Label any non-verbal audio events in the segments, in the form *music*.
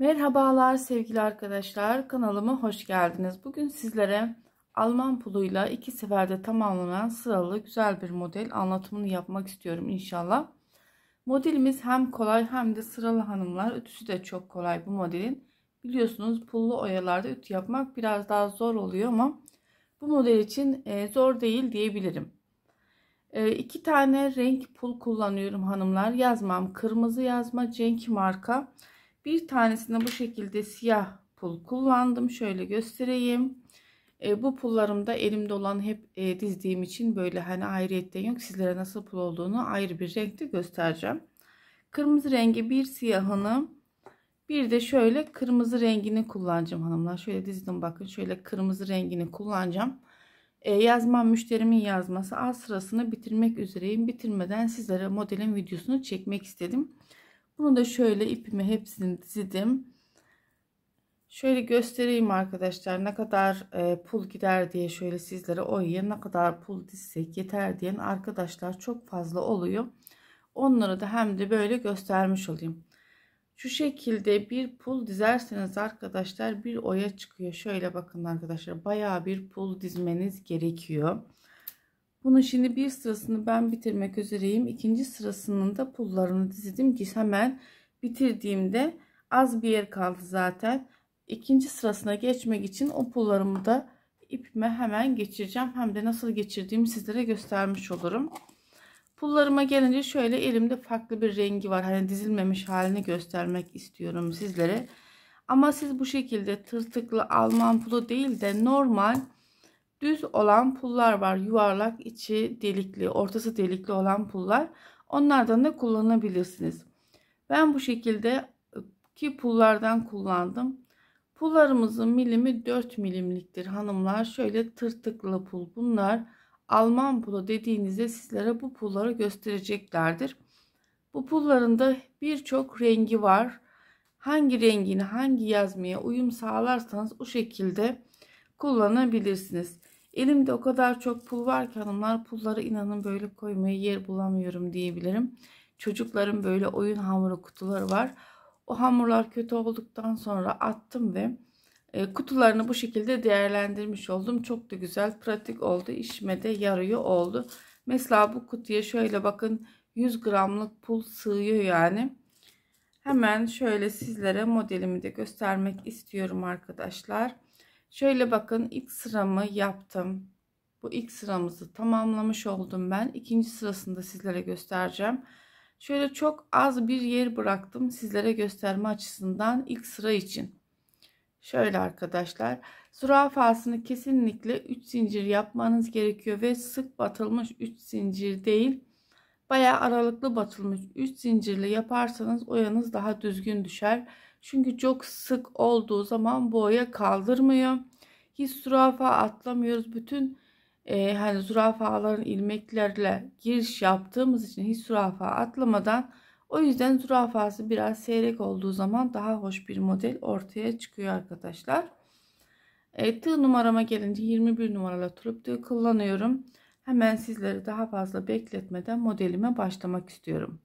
Merhabalar sevgili arkadaşlar kanalıma hoş geldiniz. Bugün sizlere Alman puluyla iki seferde tamamlanan sıralı güzel bir model anlatımını yapmak istiyorum inşallah. Modelimiz hem kolay hem de sıralı hanımlar ütüsü de çok kolay bu modelin. Biliyorsunuz pullu oyalarda ütü yapmak biraz daha zor oluyor ama bu model için e, zor değil diyebilirim. E, iki tane renk pul kullanıyorum hanımlar. Yazmam kırmızı yazma Cenk marka. Bir tanesinde bu şekilde siyah pul kullandım. Şöyle göstereyim. E, bu pullarım da elimde olan hep e, dizdiğim için böyle hani ayrıyetten yok. Sizlere nasıl pul olduğunu ayrı bir renkte göstereceğim. Kırmızı rengi bir siyahını bir de şöyle kırmızı rengini kullanacağım hanımlar. Şöyle dizdim bakın şöyle kırmızı rengini kullanacağım. E, yazmam müşterimin yazması A sırasını bitirmek üzereyim. Bitirmeden sizlere modelin videosunu çekmek istedim. Bunu da şöyle ipimi hepsini dizdim. Şöyle göstereyim arkadaşlar ne kadar e, pul gider diye şöyle sizlere oraya ne kadar pul dizsek yeter diyen arkadaşlar çok fazla oluyor. Onları da hem de böyle göstermiş olayım. Şu şekilde bir pul dizerseniz arkadaşlar bir oya çıkıyor. Şöyle bakın arkadaşlar bayağı bir pul dizmeniz gerekiyor. Bunun şimdi bir sırasını ben bitirmek üzereyim. İkinci sırasının da pullarını dizdim ki hemen bitirdiğimde az bir yer kaldı zaten. İkinci sırasına geçmek için o pullarımı da ipime hemen geçireceğim. Hem de nasıl geçirdiğimi sizlere göstermiş olurum. Pullarıma gelince şöyle elimde farklı bir rengi var. Hani dizilmemiş halini göstermek istiyorum sizlere. Ama siz bu şekilde tırtıklı Alman pulu değil de normal düz olan pullar var. Yuvarlak içi delikli, ortası delikli olan pullar. Onlardan da kullanabilirsiniz. Ben bu şekilde ki pullardan kullandım. Pullarımızın milimi 4 milimliktir hanımlar. Şöyle tırtıklı pul bunlar. Alman pulu dediğinizde sizlere bu pulları göstereceklerdir. Bu pulların da birçok rengi var. Hangi rengini hangi yazmaya uyum sağlarsanız o şekilde kullanabilirsiniz. Elimde o kadar çok pul var ki hanımlar pulları inanın böyle koymaya yer bulamıyorum diyebilirim. Çocukların böyle oyun hamuru kutuları var. O hamurlar kötü olduktan sonra attım ve e, kutularını bu şekilde değerlendirmiş oldum. Çok da güzel pratik oldu. İşime de yarıyor oldu. Mesela bu kutuya şöyle bakın 100 gramlık pul sığıyor yani. Hemen şöyle sizlere modelimi de göstermek istiyorum arkadaşlar. Şöyle bakın ilk sıramı yaptım. Bu ilk sıramızı tamamlamış oldum ben. İkinci sırasında sizlere göstereceğim. Şöyle çok az bir yer bıraktım sizlere gösterme açısından ilk sıra için. Şöyle arkadaşlar zürafasını kesinlikle 3 zincir yapmanız gerekiyor ve sık batılmış 3 zincir değil bayağı aralıklı batılmış 3 zincirle yaparsanız oyanız daha düzgün düşer. Çünkü çok sık olduğu zaman boya kaldırmıyor. Hiç zürafa atlamıyoruz. Bütün e, hani zürafaların ilmeklerle giriş yaptığımız için hiç zürafa atlamadan o yüzden zürafası biraz seyrek olduğu zaman daha hoş bir model ortaya çıkıyor arkadaşlar. E, tığ numarama gelince 21 numaralı turp tığ kullanıyorum. Hemen sizleri daha fazla bekletmeden modelime başlamak istiyorum.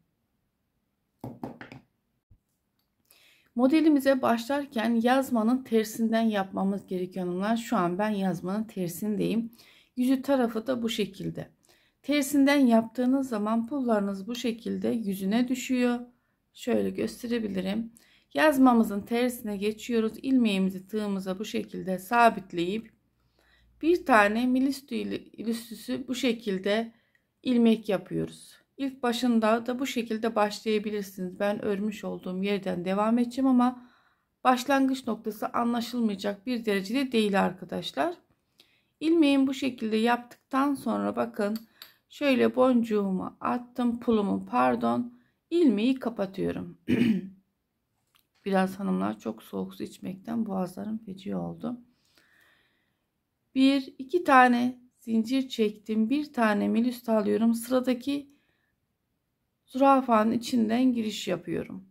Modelimize başlarken yazmanın tersinden yapmamız gerekiyor hanımlar. Şu an ben yazmanın tersindeyim. Yüzü tarafı da bu şekilde. Tersinden yaptığınız zaman pullarınız bu şekilde yüzüne düşüyor. Şöyle gösterebilirim. Yazmamızın tersine geçiyoruz. İlmeğimizi tığımıza bu şekilde sabitleyip bir tane milis tüylü bu şekilde ilmek yapıyoruz. İlk başında da bu şekilde başlayabilirsiniz. Ben örmüş olduğum yerden devam edeceğim ama başlangıç noktası anlaşılmayacak bir derecede değil arkadaşlar. Ilmeğin bu şekilde yaptıktan sonra bakın şöyle boncuğumu attım pulumu pardon ilmeği kapatıyorum. *clears throat* Biraz hanımlar çok soğuk su içmekten boğazlarım feci oldu. Bir iki tane zincir çektim. Bir tane milüste alıyorum. Sıradaki zürafanın içinden giriş yapıyorum.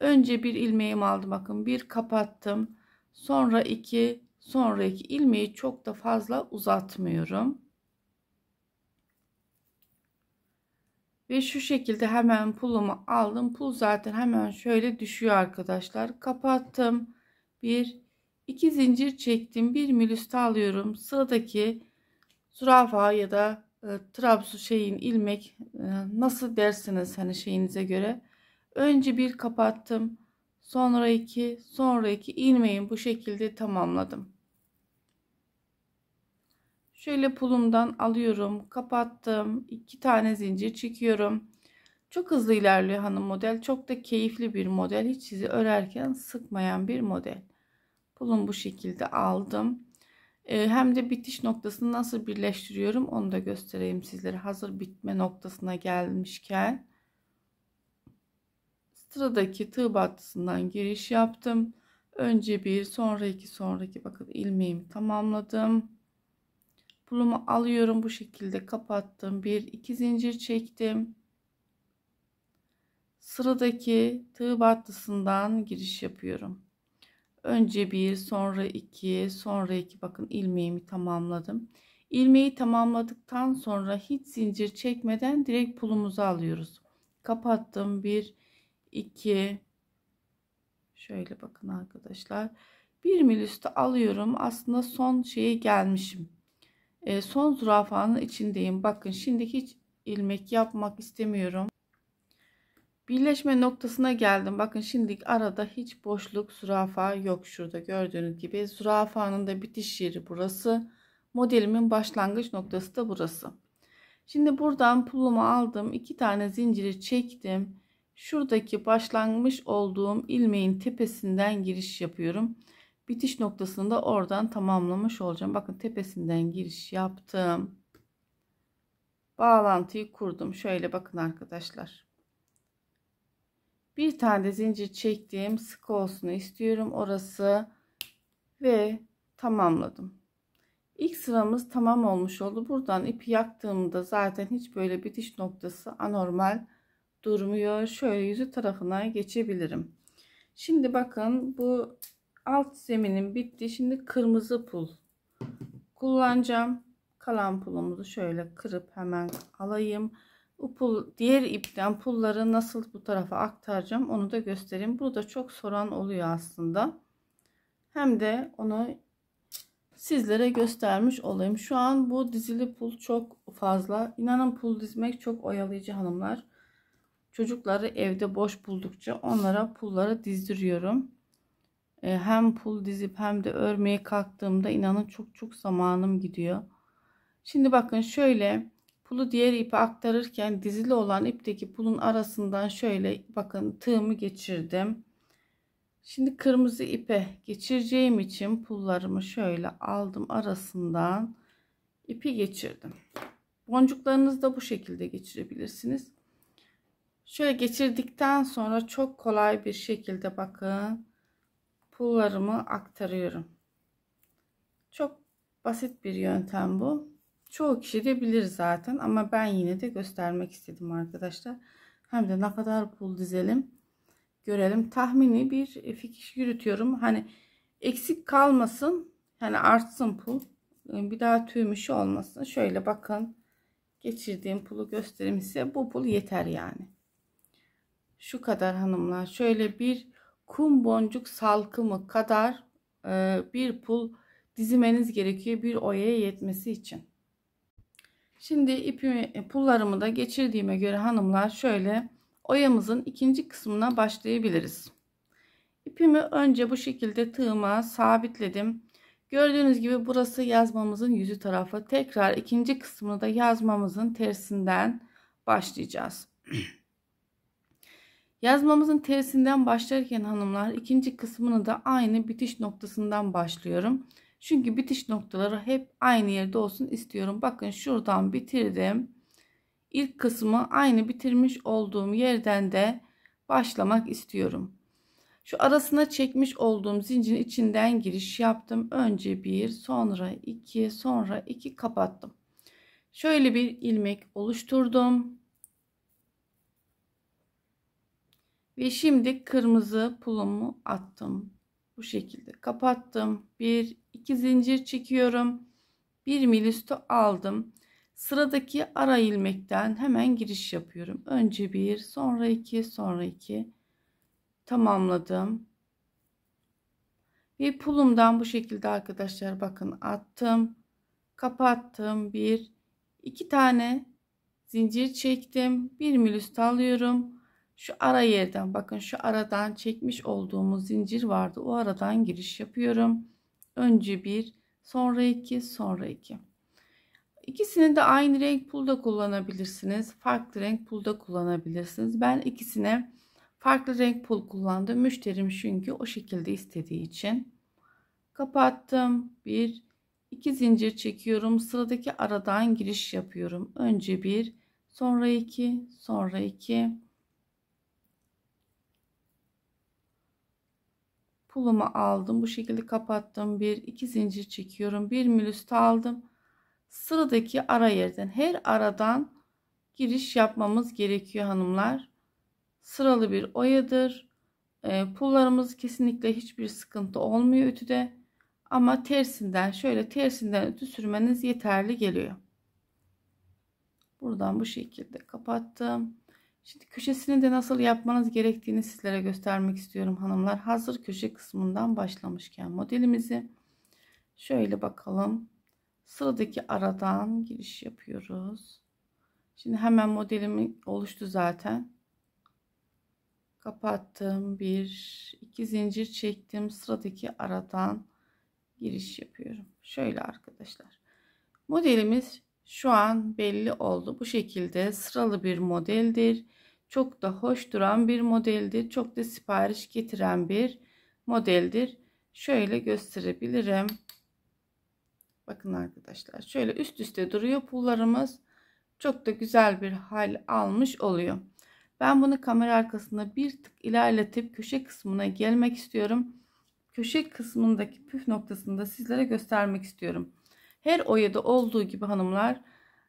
Önce bir ilmeğim aldım bakın bir kapattım. Sonra iki sonra iki ilmeği çok da fazla uzatmıyorum. Ve şu şekilde hemen pulumu aldım. Pul zaten hemen şöyle düşüyor arkadaşlar. Kapattım. Bir, iki zincir çektim. Bir milüste alıyorum. Sıradaki zürafa ya da ee, trabzan şeyin ilmek e, nasıl dersiniz hani şeyinize göre. Önce bir kapattım. Sonra iki, sonra iki ilmeğin bu şekilde tamamladım. Şöyle pulumdan alıyorum, kapattım. iki tane zincir çekiyorum. Çok hızlı ilerliyor hanım model. Çok da keyifli bir model. Hiç sizi örerken sıkmayan bir model. Pulum bu şekilde aldım. Ee, hem de bitiş noktasını nasıl birleştiriyorum onu da göstereyim sizlere. Hazır bitme noktasına gelmişken sıradaki tığ battısından giriş yaptım. Önce bir, sonra iki, sonraki bakın ilmeğimi tamamladım. Bulumu alıyorum bu şekilde kapattım. Bir, iki zincir çektim. Sıradaki tığ battısından giriş yapıyorum. Önce bir, sonra iki, sonra iki. Bakın ilmeğimi tamamladım. İlmeği tamamladıktan sonra hiç zincir çekmeden direkt pulumuzu alıyoruz. Kapattım. bir, iki. Şöyle bakın arkadaşlar. bir mil üstü alıyorum. Aslında son şeye gelmişim. E, son zürafanın içindeyim. Bakın şimdi hiç ilmek yapmak istemiyorum. Birleşme noktasına geldim. Bakın şimdi arada hiç boşluk zürafa yok şurada gördüğünüz gibi. Zürafanın da bitiş yeri burası. Modelimin başlangıç noktası da burası. Şimdi buradan pulumu aldım. iki tane zinciri çektim. Şuradaki başlanmış olduğum ilmeğin tepesinden giriş yapıyorum. Bitiş noktasını da oradan tamamlamış olacağım. Bakın tepesinden giriş yaptım. Bağlantıyı kurdum. Şöyle bakın arkadaşlar bir tane de zincir çektiğim sık olsun istiyorum orası ve tamamladım ilk sıramız tamam olmuş oldu buradan ipi yaktığımda zaten hiç böyle bitiş noktası anormal durmuyor şöyle yüzü tarafına geçebilirim şimdi bakın bu alt zeminin bitti şimdi kırmızı pul kullanacağım kalan pulumuzu şöyle kırıp hemen alayım o diğer ipten pulları nasıl bu tarafa aktaracağım onu da göstereyim. Bunu da çok soran oluyor aslında. Hem de onu sizlere göstermiş olayım. Şu an bu dizili pul çok fazla. İnanın pul dizmek çok oyalayıcı hanımlar. Çocukları evde boş buldukça onlara pulları dizdiriyorum. E, hem pul dizip hem de örmeye kalktığımda inanın çok çok zamanım gidiyor. Şimdi bakın şöyle Pulu diğer ipe aktarırken dizili olan ipteki pulun arasından şöyle bakın tığımı geçirdim. Şimdi kırmızı ipe geçireceğim için pullarımı şöyle aldım arasından ipi geçirdim. Boncuklarınızı da bu şekilde geçirebilirsiniz. Şöyle geçirdikten sonra çok kolay bir şekilde bakın pullarımı aktarıyorum. Çok basit bir yöntem bu. Çoğu kişi de bilir zaten ama ben yine de göstermek istedim arkadaşlar. Hem de ne kadar pul dizelim görelim. Tahmini bir e, fikir yürütüyorum. Hani eksik kalmasın. hani artsın pul. E, bir daha tüymüşü olmasın. Şöyle bakın. Geçirdiğim pulu göstereyim size. Bu pul yeter yani. Şu kadar hanımlar. Şöyle bir kum boncuk salkımı kadar e, bir pul dizmeniz gerekiyor. Bir oyaya yetmesi için. Şimdi ipimi e, pullarımı da geçirdiğime göre hanımlar şöyle oyamızın ikinci kısmına başlayabiliriz. İpimi önce bu şekilde tığıma sabitledim. Gördüğünüz gibi burası yazmamızın yüzü tarafı. Tekrar ikinci kısmını da yazmamızın tersinden başlayacağız. *clears throat* Yazmamızın tersinden başlarken hanımlar ikinci kısmını da aynı bitiş noktasından başlıyorum. Çünkü bitiş noktaları hep aynı yerde olsun istiyorum. Bakın şuradan bitirdim. İlk kısmı aynı bitirmiş olduğum yerden de başlamak istiyorum. Şu arasına çekmiş olduğum zincirin içinden giriş yaptım. Önce bir, sonra iki, sonra iki kapattım. Şöyle bir ilmek oluşturdum. Ve şimdi kırmızı pulumu attım bu şekilde kapattım. Bir iki zincir çekiyorum. Bir mil aldım. Sıradaki ara ilmekten hemen giriş yapıyorum. Önce bir, sonra iki, sonra iki tamamladım. Ve pulumdan bu şekilde arkadaşlar bakın attım. Kapattım. Bir, iki tane zincir çektim. Bir mil alıyorum. Şu ara yerden bakın şu aradan çekmiş olduğumuz zincir vardı. O aradan giriş yapıyorum. Önce bir, sonra iki, sonra iki. İkisini de aynı renk pulda kullanabilirsiniz. Farklı renk pulda kullanabilirsiniz. Ben ikisine farklı renk pul kullandım. Müşterim çünkü o şekilde istediği için. Kapattım. Bir, iki zincir çekiyorum. Sıradaki aradan giriş yapıyorum. Önce bir, sonra iki, sonra iki pulumu aldım bu şekilde kapattım bir iki zincir çekiyorum bir milüste aldım sıradaki ara yerden her aradan giriş yapmamız gerekiyor hanımlar sıralı bir oyadır e, pullarımız kesinlikle hiçbir sıkıntı olmuyor ütüde ama tersinden şöyle tersinden ütü sürmeniz yeterli geliyor buradan bu şekilde kapattım Şimdi köşesini de nasıl yapmanız gerektiğini sizlere göstermek istiyorum hanımlar. Hazır köşe kısmından başlamışken modelimizi şöyle bakalım. Sıradaki aradan giriş yapıyoruz. Şimdi hemen modelimi oluştu zaten. Kapattım. bir iki zincir çektim. Sıradaki aradan giriş yapıyorum. Şöyle arkadaşlar. Modelimiz şu an belli oldu. Bu şekilde sıralı bir modeldir. Çok da hoş duran bir modeldir. Çok da sipariş getiren bir modeldir. Şöyle gösterebilirim. Bakın arkadaşlar şöyle üst üste duruyor pullarımız. Çok da güzel bir hal almış oluyor. Ben bunu kamera arkasında bir tık ilerletip köşe kısmına gelmek istiyorum. Köşe kısmındaki püf noktasını sizlere göstermek istiyorum. Her oyada olduğu gibi hanımlar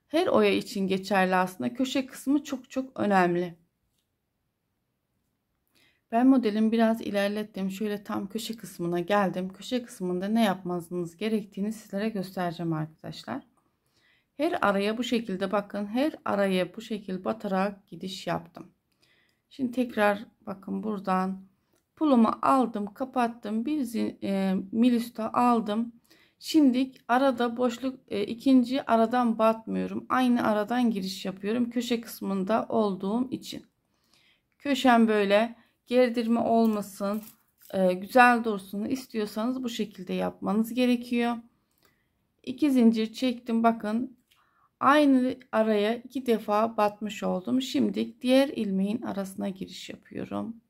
her oya için geçerli aslında köşe kısmı çok çok önemli. Ben modelimi biraz ilerlettim. Şöyle tam köşe kısmına geldim. Köşe kısmında ne yapmanız gerektiğini sizlere göstereceğim arkadaşlar. Her araya bu şekilde bakın. Her araya bu şekilde batarak gidiş yaptım. Şimdi tekrar bakın buradan pulumu aldım kapattım. Bir e, milüsta aldım. Şimdi arada boşluk e, ikinci aradan batmıyorum. Aynı aradan giriş yapıyorum. Köşe kısmında olduğum için. Köşem böyle gerdirme olmasın. E, güzel dursun istiyorsanız bu şekilde yapmanız gerekiyor. 2 zincir çektim. Bakın aynı araya iki defa batmış oldum. Şimdi diğer ilmeğin arasına giriş yapıyorum.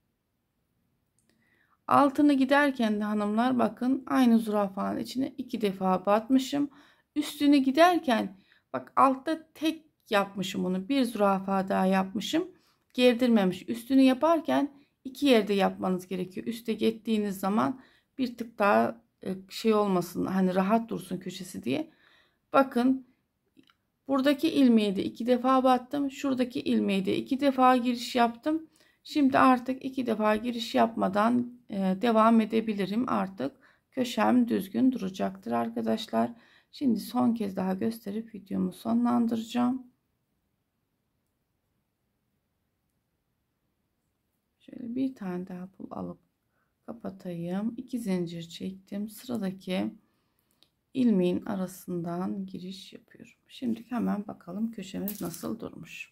Altını giderken de hanımlar bakın aynı zürafanın içine iki defa batmışım. Üstünü giderken bak altta tek yapmışım onu Bir zürafa daha yapmışım. Gerdirmemiş. Üstünü yaparken iki yerde yapmanız gerekiyor. Üste gittiğiniz zaman bir tık daha e, şey olmasın hani rahat dursun köşesi diye. Bakın buradaki ilmeği de iki defa battım. Şuradaki ilmeği de iki defa giriş yaptım. Şimdi artık iki defa giriş yapmadan e, devam edebilirim. Artık köşem düzgün duracaktır arkadaşlar. Şimdi son kez daha gösterip videomu sonlandıracağım. Şöyle bir tane daha pul alıp kapatayım. İki zincir çektim. Sıradaki ilmeğin arasından giriş yapıyorum. Şimdi hemen bakalım köşemiz nasıl durmuş.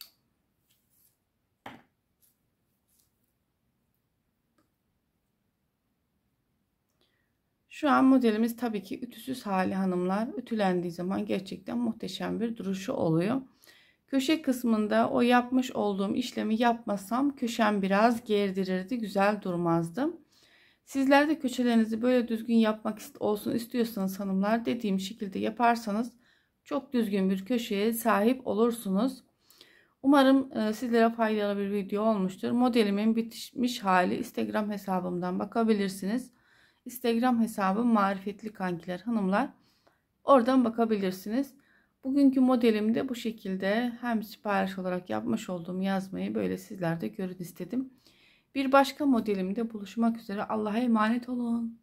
Şu an modelimiz tabii ki ütüsüz hali hanımlar. Ütülendiği zaman gerçekten muhteşem bir duruşu oluyor. Köşe kısmında o yapmış olduğum işlemi yapmasam köşem biraz gerdirirdi. Güzel durmazdı. Sizler de köşelerinizi böyle düzgün yapmak olsun istiyorsanız hanımlar dediğim şekilde yaparsanız çok düzgün bir köşeye sahip olursunuz. Umarım e, sizlere faydalı bir video olmuştur. Modelimin bitmiş hali Instagram hesabımdan bakabilirsiniz. Instagram hesabım marifetli kankiler hanımlar. Oradan bakabilirsiniz. Bugünkü modelim de bu şekilde hem sipariş olarak yapmış olduğum yazmayı böyle sizlerde de görün istedim. Bir başka modelimde buluşmak üzere Allah'a emanet olun.